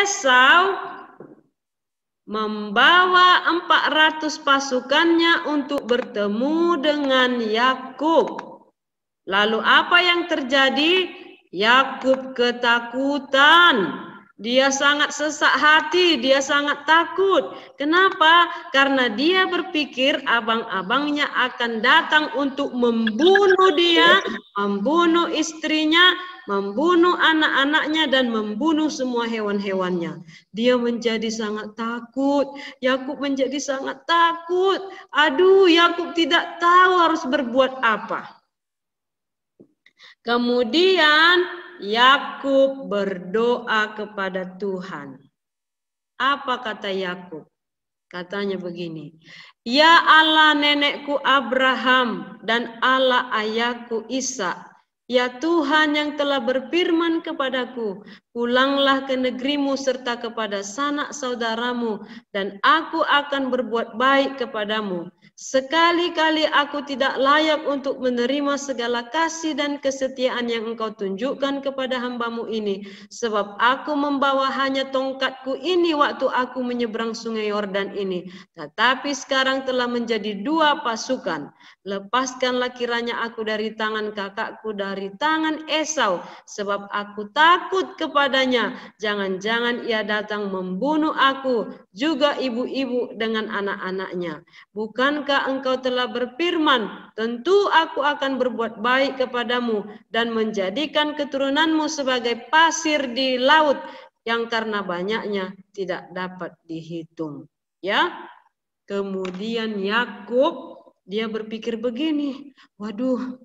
Esau membawa 400 pasukannya untuk bertemu dengan Yakub. Lalu apa yang terjadi? Yakub ketakutan dia sangat sesak hati, dia sangat takut. Kenapa? Karena dia berpikir abang-abangnya akan datang untuk membunuh dia, membunuh istrinya, membunuh anak-anaknya, dan membunuh semua hewan-hewannya. Dia menjadi sangat takut. Yakub menjadi sangat takut. Aduh, Yakub tidak tahu harus berbuat apa. Kemudian Yakub berdoa kepada Tuhan. Apa kata Yakub? Katanya begini, Ya Allah nenekku Abraham dan Allah ayahku Isa, Ya Tuhan yang telah berfirman kepadaku, pulanglah ke negerimu serta kepada sanak saudaramu, dan aku akan berbuat baik kepadamu Sekali-kali aku tidak layak untuk menerima segala kasih dan kesetiaan yang engkau tunjukkan kepada hambamu ini. Sebab aku membawa hanya tongkatku ini waktu aku menyeberang sungai Yordan ini. Tetapi sekarang telah menjadi dua pasukan. Lepaskanlah kiranya aku dari tangan kakakku, dari tangan Esau. Sebab aku takut kepadanya. Jangan-jangan ia datang membunuh aku, juga ibu-ibu dengan anak-anaknya. Bukan maka engkau telah berfirman, tentu aku akan berbuat baik kepadamu dan menjadikan keturunanmu sebagai pasir di laut yang karena banyaknya tidak dapat dihitung. Ya. Kemudian Yakub dia berpikir begini, waduh,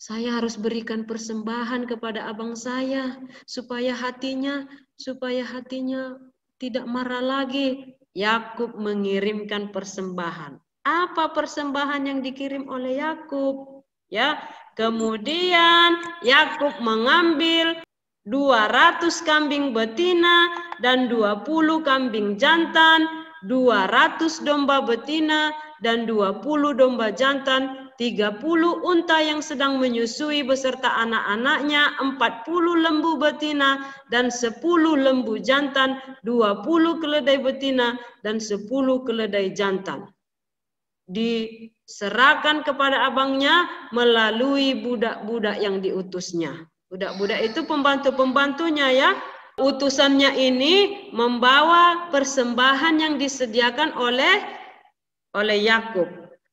saya harus berikan persembahan kepada abang saya supaya hatinya supaya hatinya tidak marah lagi Yakub mengirimkan persembahan. Apa persembahan yang dikirim oleh Yakub? Ya, kemudian Yakub mengambil 200 kambing betina dan 20 kambing jantan 200 domba betina dan 20 domba jantan, 30 unta yang sedang menyusui beserta anak-anaknya, 40 lembu betina dan 10 lembu jantan, 20 keledai betina dan 10 keledai jantan. Diserahkan kepada abangnya melalui budak-budak yang diutusnya. Budak-budak itu pembantu-pembantunya ya, utusannya ini membawa persembahan yang disediakan oleh oleh Yakub.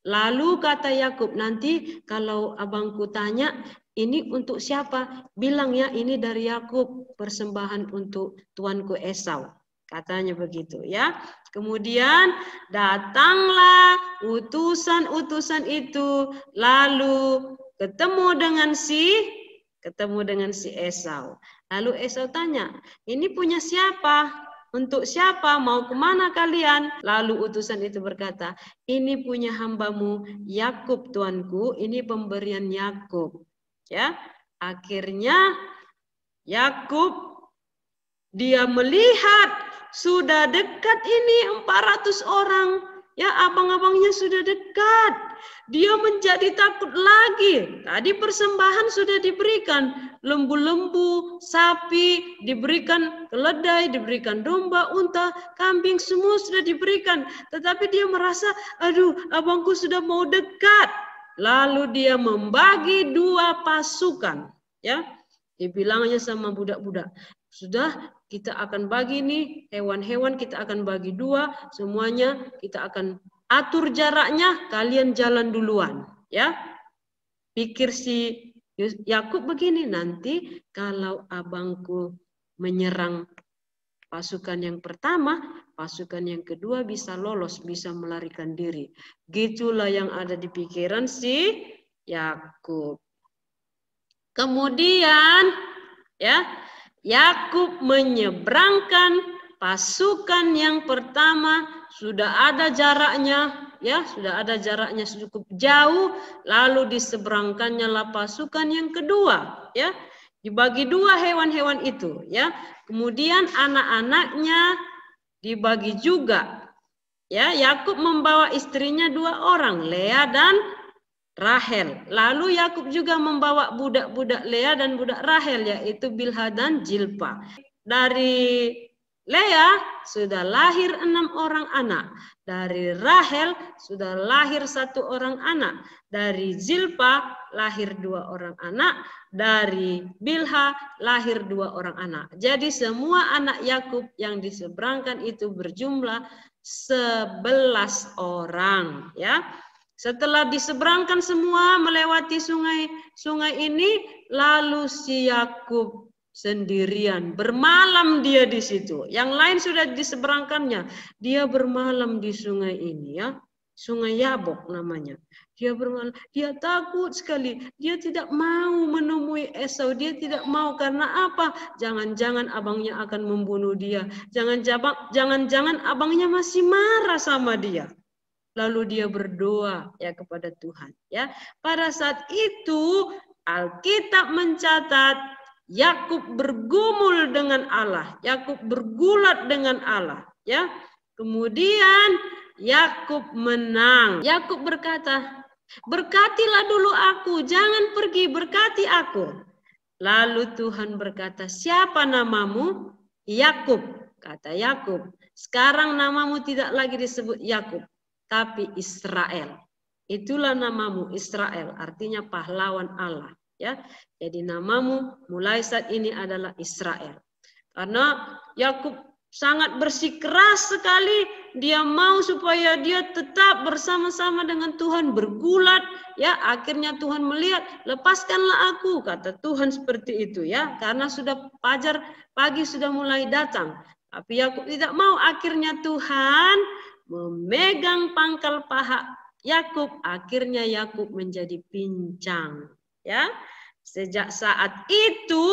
Lalu kata Yakub, nanti kalau abangku tanya, ini untuk siapa? Bilang ya, ini dari Yakub, persembahan untuk tuanku Esau. Katanya begitu ya. Kemudian datanglah utusan-utusan itu lalu ketemu dengan si ketemu dengan si Esau. Lalu Esau tanya, ini punya siapa? Untuk siapa? Mau kemana kalian? Lalu utusan itu berkata, ini punya hambamu Yakub tuanku, ini pemberian Yakub. Ya, akhirnya Yakub dia melihat sudah dekat ini 400 orang. Ya, abang-abangnya sudah dekat dia menjadi takut lagi. Tadi persembahan sudah diberikan, lembu-lembu, sapi, diberikan keledai, diberikan domba, unta, kambing, semua sudah diberikan. Tetapi dia merasa, aduh abangku sudah mau dekat. Lalu dia membagi dua pasukan. ya Dibilangnya sama budak-budak, sudah kita akan bagi nih hewan-hewan kita akan bagi dua semuanya kita akan atur jaraknya kalian jalan duluan ya pikir si Yakub begini nanti kalau abangku menyerang pasukan yang pertama pasukan yang kedua bisa lolos bisa melarikan diri gitulah yang ada di pikiran si Yakub kemudian ya Yakub menyeberangkan pasukan yang pertama sudah ada jaraknya, ya, sudah ada jaraknya cukup jauh, lalu diseberangkannya lah pasukan yang kedua, ya. Dibagi dua hewan-hewan itu, ya. Kemudian anak-anaknya dibagi juga. Ya, Yakub membawa istrinya dua orang, Lea dan Rahel. Lalu Yakub juga membawa budak-budak Lea dan budak Rahel yaitu Bilha dan Jilpa. Dari Lea sudah lahir enam orang anak. Dari Rahel sudah lahir satu orang anak. Dari Zilpa lahir dua orang anak. Dari Bilha lahir dua orang anak. Jadi semua anak Yakub yang diseberangkan itu berjumlah sebelas orang. Ya, setelah diseberangkan semua melewati sungai sungai ini, lalu si Yakub sendirian. Bermalam dia di situ. Yang lain sudah di seberangkannya. Dia bermalam di sungai ini ya. Sungai Yabok namanya. Dia bermalam. Dia takut sekali. Dia tidak mau menemui Esau. Dia tidak mau karena apa? Jangan-jangan abangnya akan membunuh dia. Jangan-jangan abangnya masih marah sama dia lalu dia berdoa ya kepada Tuhan ya pada saat itu Alkitab mencatat Yakub bergumul dengan Allah, Yakub bergulat dengan Allah, ya. Kemudian Yakub menang. Yakub berkata, "Berkatilah dulu aku, jangan pergi, berkati aku." Lalu Tuhan berkata, "Siapa namamu?" Yakub, kata Yakub. Sekarang namamu tidak lagi disebut Yakub, tapi Israel. Itulah namamu Israel, artinya pahlawan Allah ya. Jadi namamu mulai saat ini adalah Israel. Karena Yakub sangat bersikeras sekali dia mau supaya dia tetap bersama-sama dengan Tuhan bergulat ya akhirnya Tuhan melihat lepaskanlah aku kata Tuhan seperti itu ya karena sudah pajar pagi sudah mulai datang tapi Yakub tidak mau akhirnya Tuhan memegang pangkal paha Yakub akhirnya Yakub menjadi pincang Ya. Sejak saat itu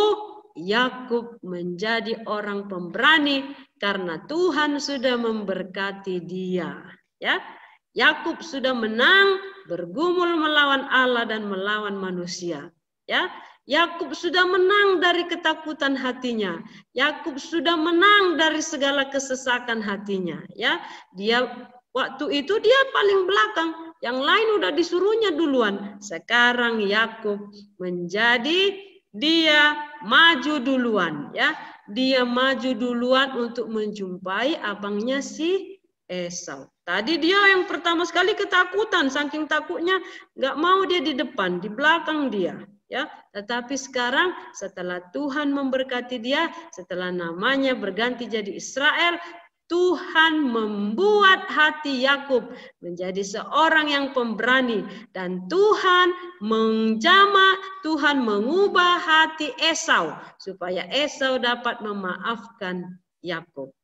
Yakub menjadi orang pemberani karena Tuhan sudah memberkati dia. Ya, Yakub sudah menang, bergumul melawan Allah dan melawan manusia. Ya, Yakub sudah menang dari ketakutan hatinya. Yakub sudah menang dari segala kesesakan hatinya. Ya, dia waktu itu dia paling belakang, yang lain udah disuruhnya duluan. Sekarang Yakub menjadi dia maju duluan ya. Dia maju duluan untuk menjumpai abangnya si Esau. Tadi dia yang pertama sekali ketakutan, saking takutnya nggak mau dia di depan, di belakang dia ya tetapi sekarang setelah Tuhan memberkati dia setelah namanya berganti jadi Israel Tuhan membuat hati Yakub menjadi seorang yang pemberani dan Tuhan menjama, Tuhan mengubah hati Esau supaya Esau dapat memaafkan Yakub.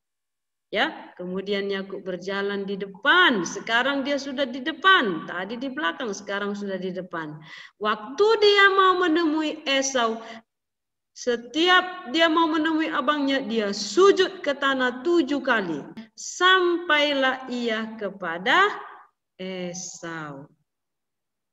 Ya, kemudian Yakub berjalan di depan. Sekarang dia sudah di depan. Tadi di belakang, sekarang sudah di depan. Waktu dia mau menemui Esau, setiap dia mau menemui abangnya, dia sujud ke tanah tujuh kali. Sampailah ia kepada Esau.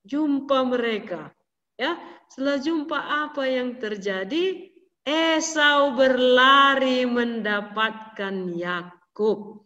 Jumpa mereka. Ya, setelah jumpa apa yang terjadi? Esau berlari mendapatkan Yakub.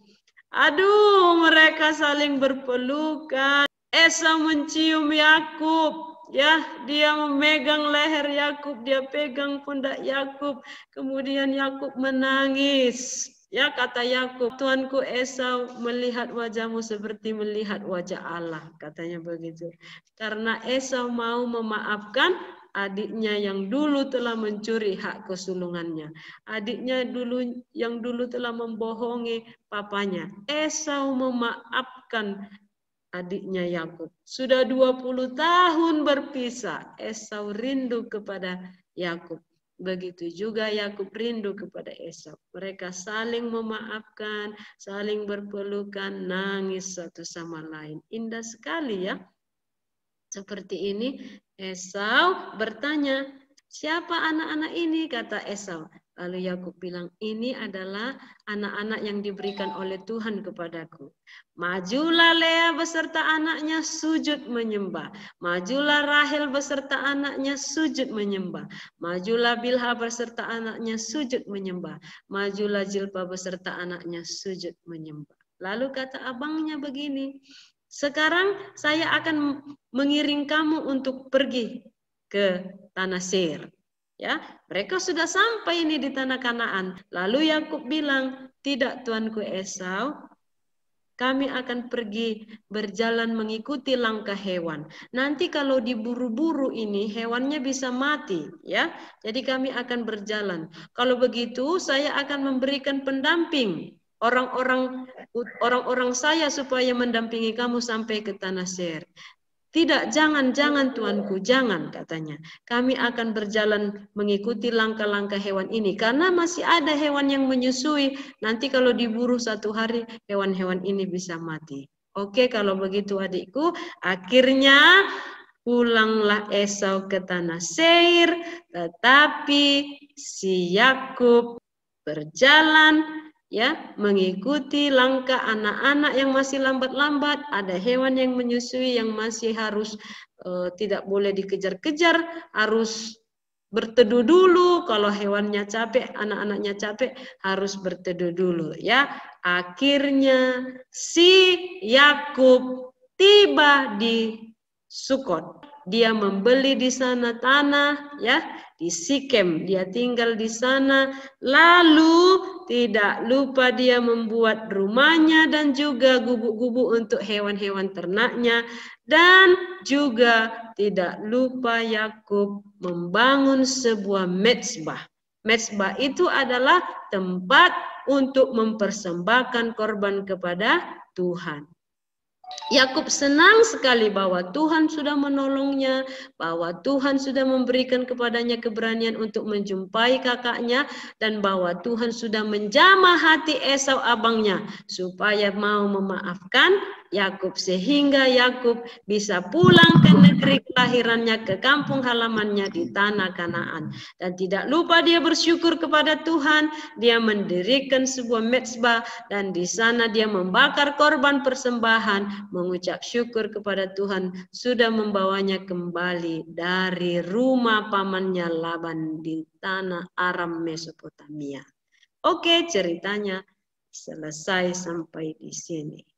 Aduh, mereka saling berpelukan. Esau mencium Yakub. Ya, dia memegang leher Yakub, dia pegang pundak Yakub. Kemudian Yakub menangis. Ya, kata Yakub, Tuanku Esau melihat wajahmu seperti melihat wajah Allah, katanya begitu. Karena Esau mau memaafkan adiknya yang dulu telah mencuri hak kesulungannya. Adiknya dulu yang dulu telah membohongi papanya. Esau memaafkan adiknya Yakub. Sudah 20 tahun berpisah, Esau rindu kepada Yakub. Begitu juga Yakub rindu kepada Esau. Mereka saling memaafkan, saling berpelukan, nangis satu sama lain. Indah sekali ya. Seperti ini Esau bertanya, "Siapa anak-anak ini?" kata Esau. Lalu Yakub bilang, "Ini adalah anak-anak yang diberikan oleh Tuhan kepadaku." Majulah Lea beserta anaknya sujud menyembah. Majulah Rahel beserta anaknya sujud menyembah. Majulah Bilha beserta anaknya sujud menyembah. Majulah Jilpa beserta anaknya sujud menyembah. Lalu kata abangnya begini, "Sekarang saya akan mengiring kamu untuk pergi ke tanah Sir." Ya, mereka sudah sampai ini di tanah Kanaan. Lalu Yakub bilang, "Tidak tuanku Esau, kami akan pergi berjalan mengikuti langkah hewan. Nanti kalau diburu-buru ini hewannya bisa mati, ya. Jadi kami akan berjalan. Kalau begitu, saya akan memberikan pendamping orang-orang orang-orang saya supaya mendampingi kamu sampai ke tanah Seir. Tidak, jangan, jangan tuanku, jangan katanya. Kami akan berjalan mengikuti langkah-langkah hewan ini karena masih ada hewan yang menyusui. Nanti kalau diburu satu hari hewan-hewan ini bisa mati. Oke, kalau begitu adikku, akhirnya pulanglah Esau ke tanah Seir, tetapi si Yakub berjalan ya mengikuti langkah anak-anak yang masih lambat-lambat ada hewan yang menyusui yang masih harus e, tidak boleh dikejar-kejar harus berteduh dulu kalau hewannya capek anak-anaknya capek harus berteduh dulu ya akhirnya si Yakub tiba di Sukot dia membeli di sana tanah ya di Sikem dia tinggal di sana lalu tidak lupa dia membuat rumahnya dan juga gubuk-gubuk untuk hewan-hewan ternaknya dan juga tidak lupa Yakub membangun sebuah mezbah Mezbah itu adalah tempat untuk mempersembahkan korban kepada Tuhan. Yakub senang sekali bahwa Tuhan sudah menolongnya, bahwa Tuhan sudah memberikan kepadanya keberanian untuk menjumpai kakaknya, dan bahwa Tuhan sudah menjamah hati Esau abangnya supaya mau memaafkan Yakub sehingga Yakub bisa pulang ke negeri kelahirannya ke kampung halamannya di tanah Kanaan dan tidak lupa dia bersyukur kepada Tuhan dia mendirikan sebuah mezbah dan di sana dia membakar korban persembahan mengucap syukur kepada Tuhan sudah membawanya kembali dari rumah pamannya Laban di tanah Aram Mesopotamia Oke ceritanya selesai sampai di sini